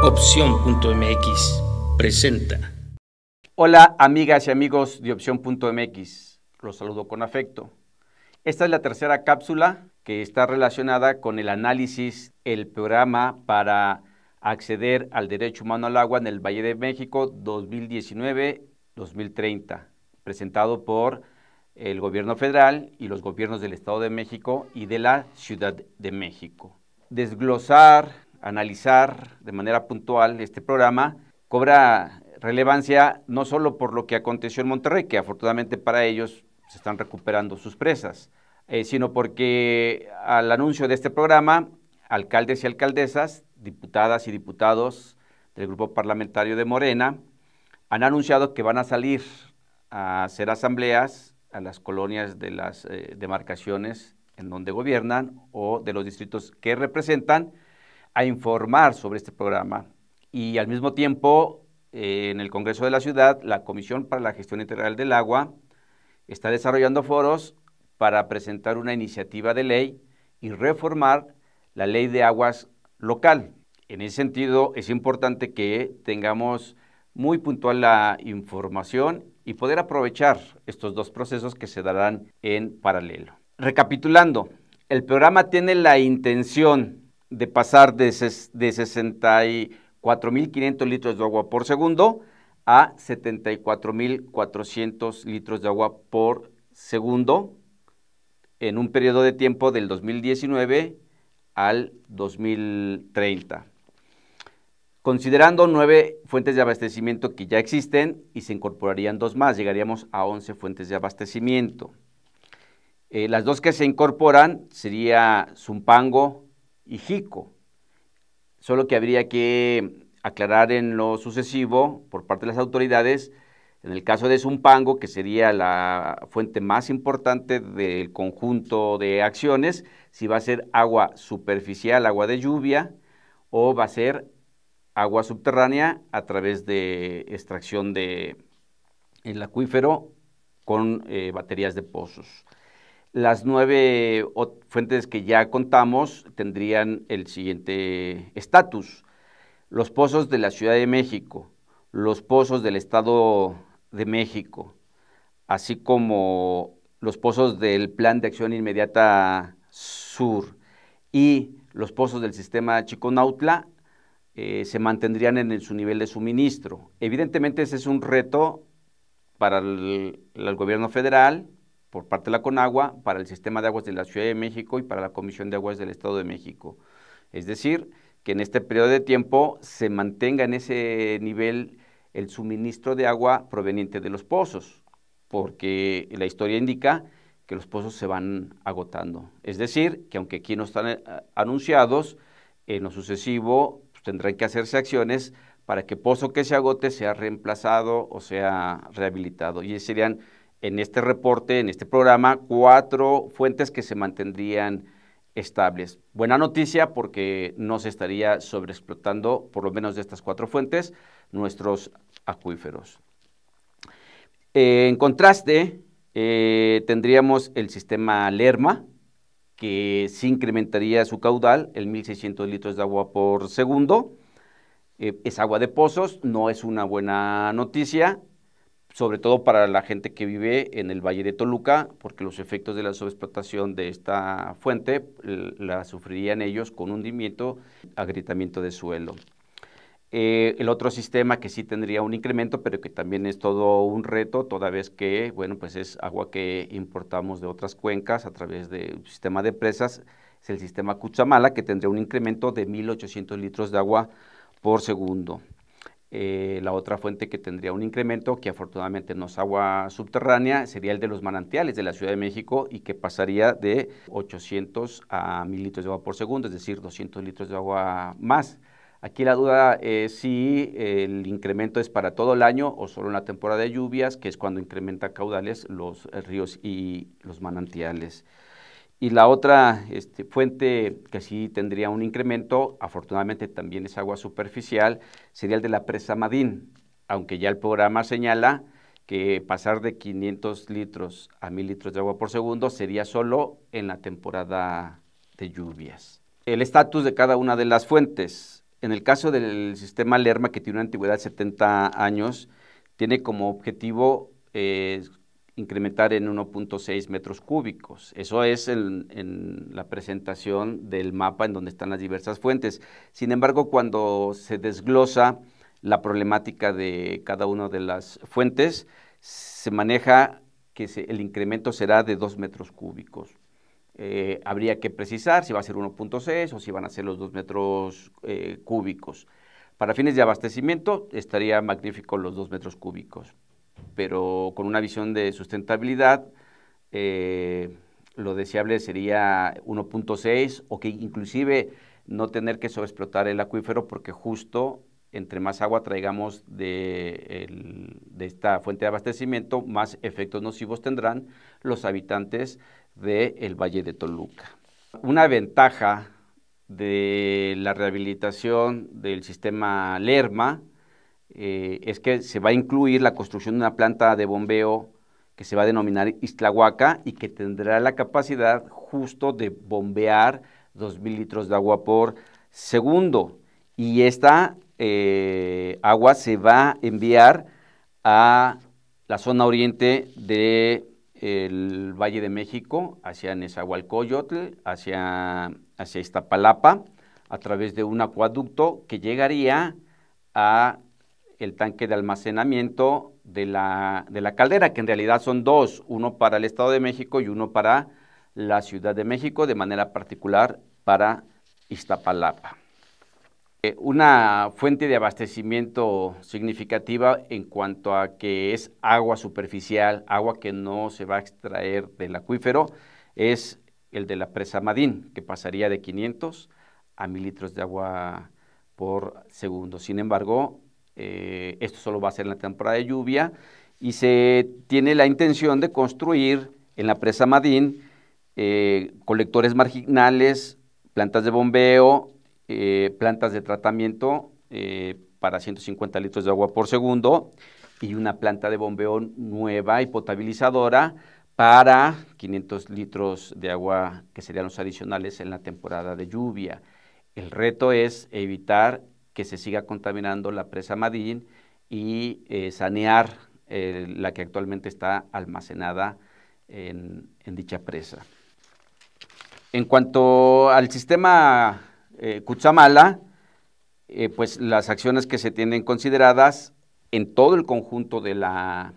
Opción.mx presenta. Hola amigas y amigos de Opción.mx, los saludo con afecto. Esta es la tercera cápsula que está relacionada con el análisis, el programa para acceder al derecho humano al agua en el Valle de México 2019-2030, presentado por el gobierno federal y los gobiernos del Estado de México y de la Ciudad de México. Desglosar analizar de manera puntual este programa cobra relevancia no solo por lo que aconteció en Monterrey, que afortunadamente para ellos se están recuperando sus presas, eh, sino porque al anuncio de este programa, alcaldes y alcaldesas, diputadas y diputados del grupo parlamentario de Morena, han anunciado que van a salir a hacer asambleas a las colonias de las eh, demarcaciones en donde gobiernan o de los distritos que representan a informar sobre este programa. Y al mismo tiempo, eh, en el Congreso de la Ciudad, la Comisión para la Gestión Integral del Agua está desarrollando foros para presentar una iniciativa de ley y reformar la ley de aguas local. En ese sentido, es importante que tengamos muy puntual la información y poder aprovechar estos dos procesos que se darán en paralelo. Recapitulando, el programa tiene la intención de pasar de, de 64.500 litros de agua por segundo a 74.400 litros de agua por segundo en un periodo de tiempo del 2019 al 2030. Considerando nueve fuentes de abastecimiento que ya existen y se incorporarían dos más, llegaríamos a 11 fuentes de abastecimiento. Eh, las dos que se incorporan sería Zumpango y JICO. Solo que habría que aclarar en lo sucesivo por parte de las autoridades, en el caso de Zumpango, que sería la fuente más importante del conjunto de acciones, si va a ser agua superficial, agua de lluvia, o va a ser agua subterránea a través de extracción del acuífero con eh, baterías de pozos. Las nueve fuentes que ya contamos tendrían el siguiente estatus. Los pozos de la Ciudad de México, los pozos del Estado de México, así como los pozos del Plan de Acción Inmediata Sur y los pozos del sistema Chiconautla eh, se mantendrían en su nivel de suministro. Evidentemente ese es un reto para el gobierno federal, por parte de la CONAGUA para el Sistema de Aguas de la Ciudad de México y para la Comisión de Aguas del Estado de México. Es decir, que en este periodo de tiempo se mantenga en ese nivel el suministro de agua proveniente de los pozos, porque la historia indica que los pozos se van agotando. Es decir, que aunque aquí no están eh, anunciados, en lo sucesivo pues, tendrán que hacerse acciones para que pozo que se agote sea reemplazado o sea rehabilitado. Y serían en este reporte, en este programa, cuatro fuentes que se mantendrían estables. Buena noticia porque no se estaría sobreexplotando, por lo menos de estas cuatro fuentes, nuestros acuíferos. en contraste, eh, tendríamos el sistema Lerma, que sí incrementaría su caudal, el 1.600 litros de agua por segundo. Eh, es agua de pozos, no es una buena noticia sobre todo para la gente que vive en el Valle de Toluca, porque los efectos de la sobreexplotación de esta fuente la sufrirían ellos con hundimiento, agrietamiento de suelo. Eh, el otro sistema que sí tendría un incremento, pero que también es todo un reto, toda vez que, bueno, pues es agua que importamos de otras cuencas a través del sistema de presas, es el sistema Cuchamala, que tendría un incremento de 1.800 litros de agua por segundo. Eh, la otra fuente que tendría un incremento, que afortunadamente no es agua subterránea, sería el de los manantiales de la Ciudad de México y que pasaría de 800 a 1000 litros de agua por segundo, es decir, 200 litros de agua más. Aquí la duda es si el incremento es para todo el año o solo en la temporada de lluvias, que es cuando incrementa caudales los ríos y los manantiales. Y la otra este, fuente que sí tendría un incremento, afortunadamente también es agua superficial, sería el de la presa Madín, aunque ya el programa señala que pasar de 500 litros a 1000 litros de agua por segundo sería solo en la temporada de lluvias. El estatus de cada una de las fuentes. En el caso del sistema Lerma, que tiene una antigüedad de 70 años, tiene como objetivo eh, incrementar en 1.6 metros cúbicos. Eso es en, la presentación del mapa en donde están las diversas fuentes. Sin embargo, cuando se desglosa la problemática de cada una de las fuentes, se maneja que el incremento será de 2 metros cúbicos. Eh, habría que precisar si va a ser 1.6 o si van a ser los 2 metros eh, cúbicos. Para fines de abastecimiento estaría magnífico los 2 metros cúbicos pero con una visión de sustentabilidad, eh, lo deseable sería 1.6 o que inclusive no tener que sobreexplotar el acuífero porque justo entre más agua traigamos de, esta fuente de abastecimiento, más efectos nocivos tendrán los habitantes del Valle de Toluca. Una ventaja de la rehabilitación del sistema Lerma eh, es que se va a incluir la construcción de una planta de bombeo que se va a denominar Islahuaca y que tendrá la capacidad justo de bombear 2.000 litros de agua por segundo. Y esta eh, agua se va a enviar a la zona oriente del el Valle de México, hacia Nezahualcóyotl, hacia, hacia Iztapalapa, a través de un acueducto que llegaría a el tanque de almacenamiento de la, caldera, que en realidad son dos, uno para el Estado de México y uno para la Ciudad de México, de manera particular para Iztapalapa. Eh, una fuente de abastecimiento significativa en cuanto a que es agua superficial, agua que no se va a extraer del acuífero, es el de la presa Madín, que pasaría de 500 a 1000 litros de agua por segundo. Sin embargo, eh, esto solo va a ser en la temporada de lluvia y se tiene la intención de construir en la presa Madín eh, colectores marginales, plantas de bombeo, eh, plantas de tratamiento para 150 litros de agua por segundo y una planta de bombeo nueva y potabilizadora para 500 litros de agua que serían los adicionales en la temporada de lluvia. El reto es evitar que se siga contaminando la presa Madín y eh, sanear eh, la que actualmente está almacenada en, dicha presa. En cuanto al sistema eh, Cuchamala, pues las acciones que se tienen consideradas en todo el conjunto del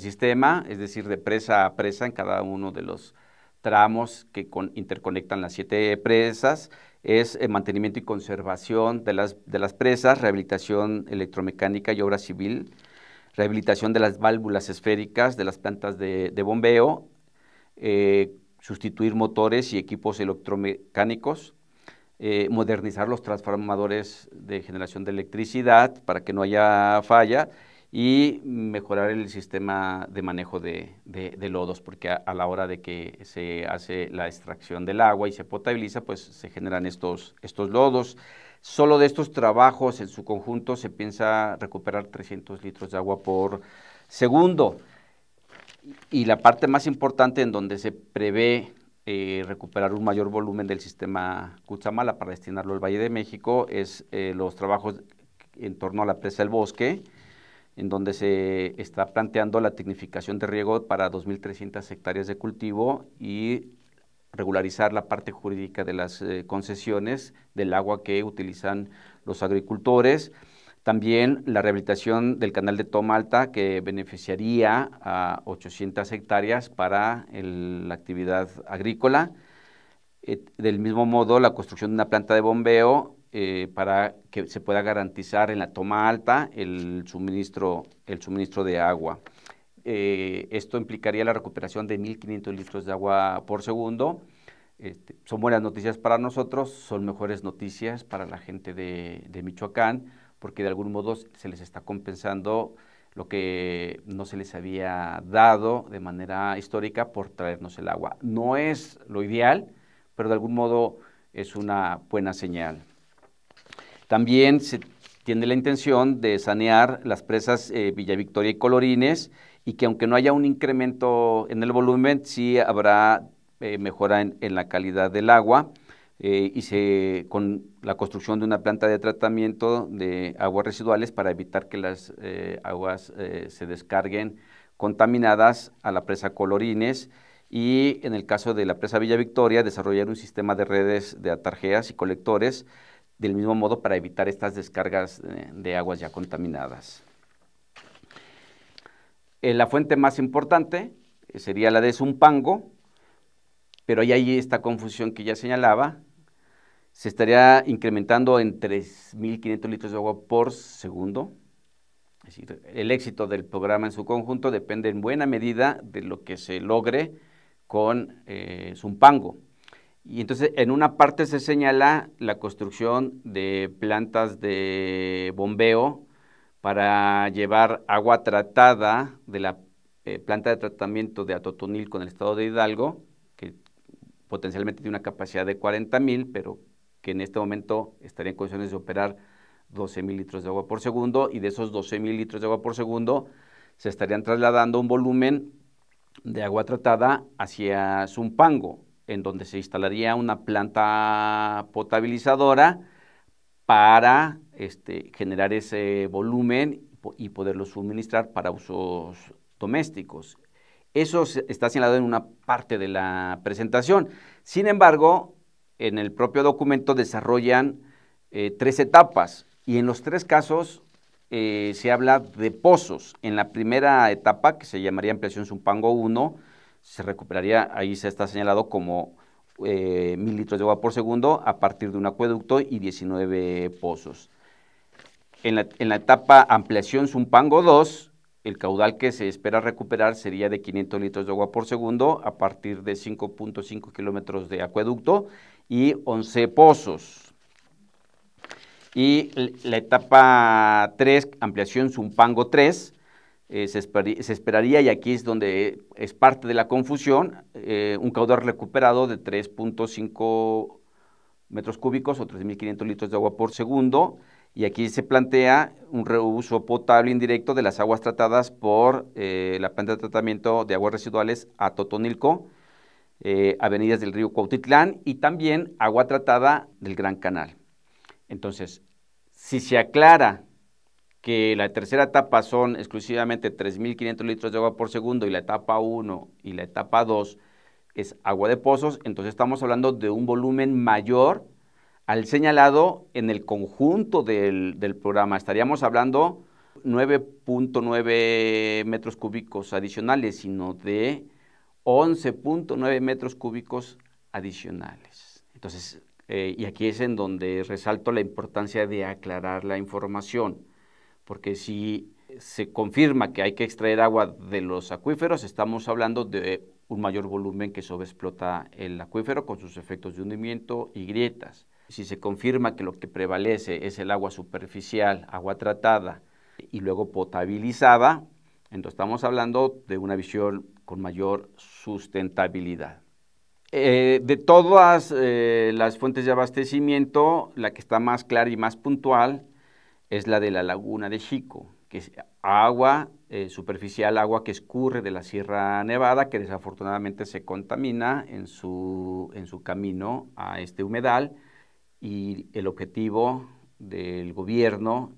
sistema, es decir, de presa a presa en cada uno de los tramos que interconectan las siete presas, es el eh, mantenimiento y conservación de las, de las presas, rehabilitación electromecánica y obra civil, rehabilitación de las válvulas esféricas de las plantas de, bombeo, eh, sustituir motores y equipos electromecánicos, eh, modernizar los transformadores de generación de electricidad para que no haya falla y mejorar el sistema de manejo de, lodos, porque a, la hora de que se hace la extracción del agua y se potabiliza, pues se generan estos, estos lodos. Solo de estos trabajos en su conjunto se piensa recuperar 300 litros de agua por segundo. Y la parte más importante en donde se prevé eh, recuperar un mayor volumen del sistema cuchamala para destinarlo al Valle de México es eh, los trabajos en torno a la presa del bosque, en donde se está planteando la tecnificación de riego para 2.300 hectáreas de cultivo y regularizar la parte jurídica de las eh, concesiones del agua que utilizan los agricultores. También la rehabilitación del canal de Tomalta, que beneficiaría a 800 hectáreas para la actividad agrícola. del mismo modo, la construcción de una planta de bombeo eh, para que se pueda garantizar en la toma alta el suministro, el suministro de agua. Eh, esto implicaría la recuperación de 1.500 litros de agua por segundo. Este, son buenas noticias para nosotros, son mejores noticias para la gente de, Michoacán, porque de algún modo se les está compensando lo que no se les había dado de manera histórica por traernos el agua. No es lo ideal, pero de algún modo es una buena señal. También se tiene la intención de sanear las presas eh, Villa Victoria y Colorines y que aunque no haya un incremento en el volumen, sí habrá eh, mejora en, la calidad del agua eh, y con la construcción de una planta de tratamiento de aguas residuales para evitar que las aguas se descarguen contaminadas a la presa Colorines y en el caso de la presa Villa Victoria desarrollar un sistema de redes de atarjeas y colectores del mismo modo para evitar estas descargas eh, de aguas ya contaminadas. Eh, la fuente más importante eh, sería la de Zumpango, pero ahí hay esta confusión que ya señalaba. Se estaría incrementando en 3.500 litros de agua por segundo. el éxito del programa en su conjunto depende en buena medida de lo que se logre con Zumpango. Y entonces en una parte se señala la construcción de plantas de bombeo para llevar agua tratada de la eh, planta de tratamiento de Atotonil con el estado de Hidalgo, que potencialmente tiene una capacidad de 40 mil, pero que en este momento estaría en condiciones de operar 12 mil litros de agua por segundo, y de esos 12 mil litros de agua por segundo se estarían trasladando un volumen de agua tratada hacia Zumpango, en donde se instalaría una planta potabilizadora para este, generar ese volumen y poderlo suministrar para usos domésticos. Eso está señalado en una parte de la presentación. Sin embargo, en el propio documento desarrollan eh, tres etapas y en los tres casos eh, se habla de pozos. En la primera etapa, que se llamaría ampliación Zumpango 1, se recuperaría, ahí se está señalado como 1.000 eh, litros de agua por segundo a partir de un acueducto y 19 pozos. En la, en la etapa ampliación Zumpango 2, el caudal que se espera recuperar sería de 500 litros de agua por segundo a partir de 5.5 kilómetros de acueducto y 11 pozos. Y la etapa 3, ampliación Zumpango 3, eh, se, esperaría, y aquí es donde es parte de la confusión, eh, un caudal recuperado de 3.5 metros cúbicos o 3.500 litros de agua por segundo. Y aquí se plantea un reuso potable indirecto de las aguas tratadas por eh, la planta de tratamiento de aguas residuales a Totonilco, avenidas del río Cuautitlán y también agua tratada del Gran Canal. Entonces, si se aclara que la tercera etapa son exclusivamente 3.500 litros de agua por segundo y la etapa 1 y la etapa 2 es agua de pozos, entonces estamos hablando de un volumen mayor al señalado en el conjunto del, programa. Estaríamos hablando 9.9 metros cúbicos adicionales, sino de 11.9 metros cúbicos adicionales. Entonces, eh, y aquí es en donde resalto la importancia de aclarar la información porque si se confirma que hay que extraer agua de los acuíferos, estamos hablando de un mayor volumen que sobreexplota el acuífero con sus efectos de hundimiento y grietas. Si se confirma que lo que prevalece es el agua superficial, agua tratada y luego potabilizada, entonces estamos hablando de una visión con mayor sustentabilidad. Eh, de todas eh, las fuentes de abastecimiento, la que está más clara y más puntual es la de la laguna de Chico, que es agua eh, superficial, agua que escurre de la Sierra Nevada, que desafortunadamente se contamina en su, en su camino a este humedal. Y el objetivo del gobierno,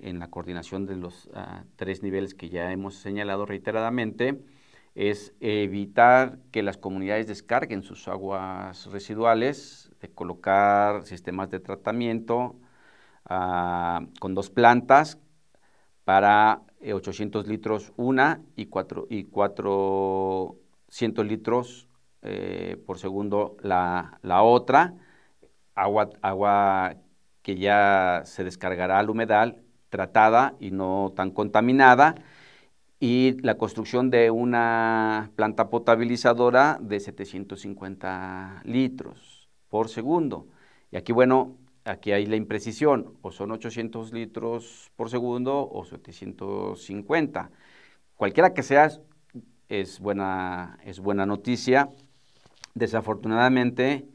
en la coordinación de los ah, tres niveles que ya hemos señalado reiteradamente, es evitar que las comunidades descarguen sus aguas residuales, de colocar sistemas de tratamiento, Ah, con dos plantas para 800 eh, litros una y, 400 litros eh, por segundo la, otra, agua, agua que ya se descargará al humedal, tratada y no tan contaminada, y la construcción de una planta potabilizadora de 750 litros por segundo. Y aquí, bueno, aquí hay la imprecisión, o son 800 litros por segundo o 750. Cualquiera que sea, es buena, es buena noticia. Desafortunadamente,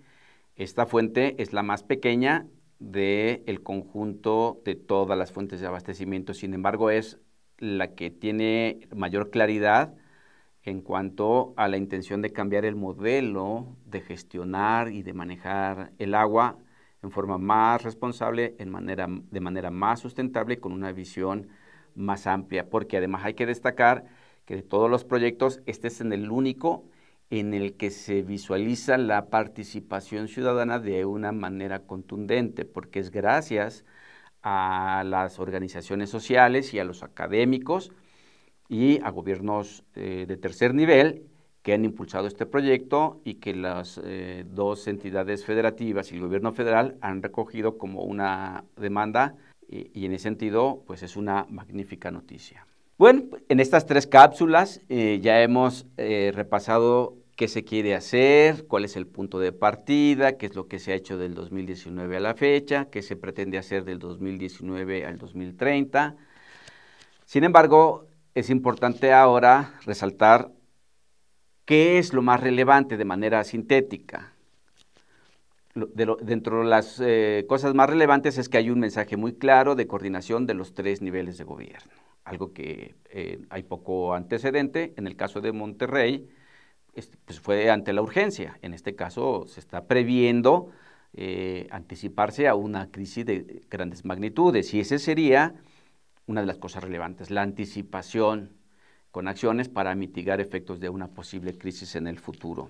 esta fuente es la más pequeña del el conjunto de todas las fuentes de abastecimiento, sin embargo, es la que tiene mayor claridad en cuanto a la intención de cambiar el modelo de gestionar y de manejar el agua en forma más responsable, en manera, de manera más sustentable y con una visión más amplia, porque además hay que destacar que de todos los proyectos, este es el único en el que se visualiza la participación ciudadana de una manera contundente, porque es gracias a las organizaciones sociales y a los académicos y a gobiernos eh, de tercer nivel que han impulsado este proyecto y que las eh, dos entidades federativas y el gobierno federal han recogido como una demanda y, en ese sentido pues es una magnífica noticia. Bueno, en estas tres cápsulas eh, ya hemos eh, repasado qué se quiere hacer, cuál es el punto de partida, qué es lo que se ha hecho del 2019 a la fecha, qué se pretende hacer del 2019 al 2030. Sin embargo, es importante ahora resaltar ¿Qué es lo más relevante de manera sintética? dentro de las eh, cosas más relevantes es que hay un mensaje muy claro de coordinación de los tres niveles de gobierno, algo que eh, hay poco antecedente. En el caso de Monterrey, pues, fue ante la urgencia. En este caso, se está previendo eh, anticiparse a una crisis de grandes magnitudes y ese sería una de las cosas relevantes, la anticipación con acciones para mitigar efectos de una posible crisis en el futuro.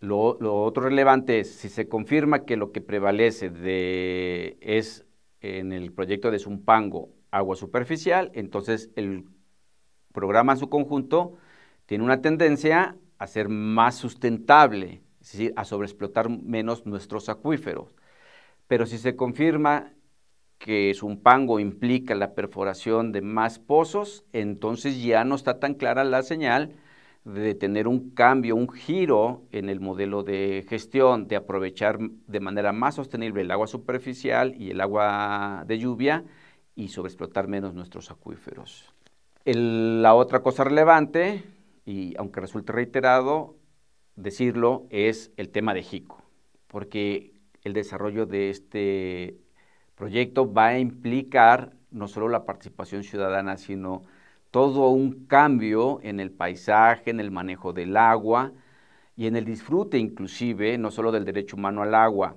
Lo, otro relevante es, si se confirma que lo que prevalece de, es en el proyecto de Zumpango agua superficial, entonces el programa en su conjunto tiene una tendencia a ser más sustentable, es decir, a sobreexplotar menos nuestros acuíferos. Pero si se confirma que pango, implica la perforación de más pozos, entonces ya no está tan clara la señal de tener un cambio, un giro en el modelo de gestión, de aprovechar de manera más sostenible el agua superficial y el agua de lluvia y sobreexplotar menos nuestros acuíferos. la otra cosa relevante, y aunque resulte reiterado decirlo, es el tema de JICO, porque el desarrollo de este proyecto va a implicar no solo la participación ciudadana, sino todo un cambio en el paisaje, en el manejo del agua y en el disfrute inclusive, no solo del derecho humano al agua,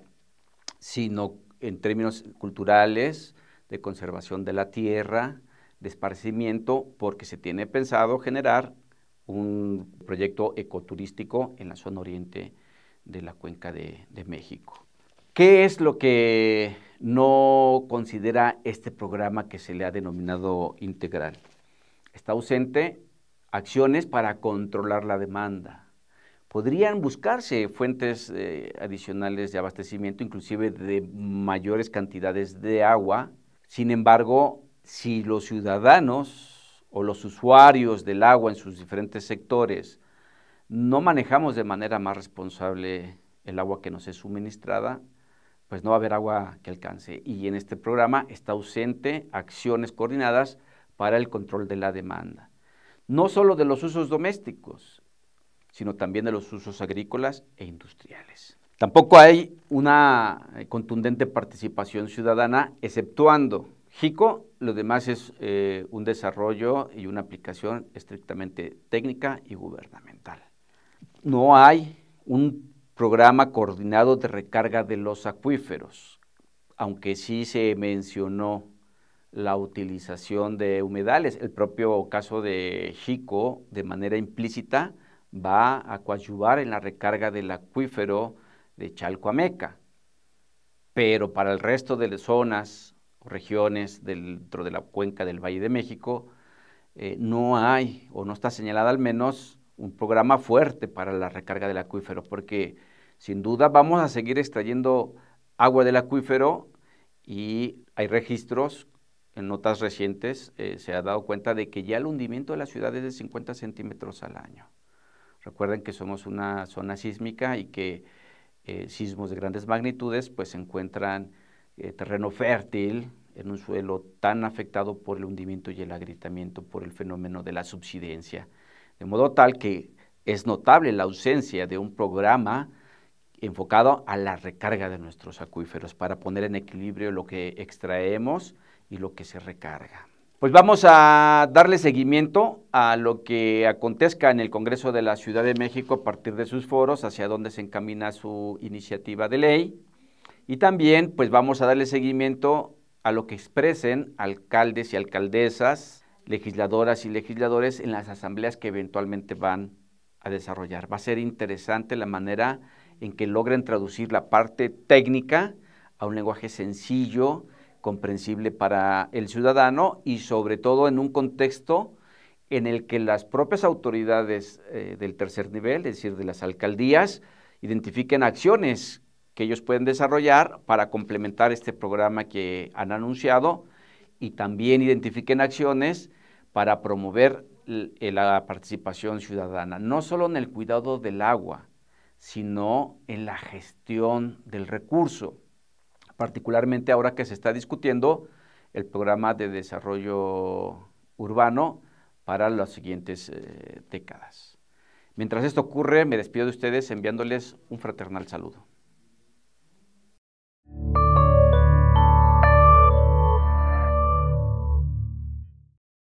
sino en términos culturales, de conservación de la tierra, de esparcimiento, porque se tiene pensado generar un proyecto ecoturístico en la zona oriente de la cuenca de, de México. ¿Qué es lo que no considera este programa que se le ha denominado integral. Está ausente acciones para controlar la demanda. Podrían buscarse fuentes eh, adicionales de abastecimiento, inclusive de mayores cantidades de agua. Sin embargo, si los ciudadanos o los usuarios del agua en sus diferentes sectores no manejamos de manera más responsable el agua que nos es suministrada, pues no va a haber agua que alcance. Y en este programa está ausente acciones coordinadas para el control de la demanda, no solo de los usos domésticos, sino también de los usos agrícolas e industriales. Tampoco hay una eh, contundente participación ciudadana, exceptuando JICO, lo demás es eh, un desarrollo y una aplicación estrictamente técnica y gubernamental. No hay un programa coordinado de recarga de los acuíferos, aunque sí se mencionó la utilización de humedales. El propio caso de Chico, de manera implícita, va a coadyuvar en la recarga del acuífero de Chalcoameca. Pero para el resto de zonas o regiones dentro de la cuenca del Valle de México, eh, no hay, o no está señalada al menos, un programa fuerte para la recarga del acuífero, porque sin duda vamos a seguir extrayendo agua del acuífero y hay registros, en notas recientes eh, se ha dado cuenta de que ya el hundimiento de la ciudad es de 50 centímetros al año. Recuerden que somos una zona sísmica y que eh, sismos de grandes magnitudes pues encuentran eh, terreno fértil en un suelo tan afectado por el hundimiento y el agrietamiento por el fenómeno de la subsidencia. De modo tal que es notable la ausencia de un programa enfocado a la recarga de nuestros acuíferos para poner en equilibrio lo que extraemos y lo que se recarga. Pues vamos a darle seguimiento a lo que acontezca en el Congreso de la Ciudad de México a partir de sus foros, hacia dónde se encamina su iniciativa de ley. Y también pues vamos a darle seguimiento a lo que expresen alcaldes y alcaldesas legisladoras y legisladores en las asambleas que eventualmente van a desarrollar. Va a ser interesante la manera en que logren traducir la parte técnica a un lenguaje sencillo, comprensible para el ciudadano y sobre todo en un contexto en el que las propias autoridades eh, del tercer nivel, es decir, de las alcaldías, identifiquen acciones que ellos pueden desarrollar para complementar este programa que han anunciado y también identifiquen acciones para promover eh, la participación ciudadana, no solo en el cuidado del agua, sino en la gestión del recurso, particularmente ahora que se está discutiendo el programa de desarrollo urbano para las siguientes eh, décadas. Mientras esto ocurre, me despido de ustedes enviándoles un fraternal saludo.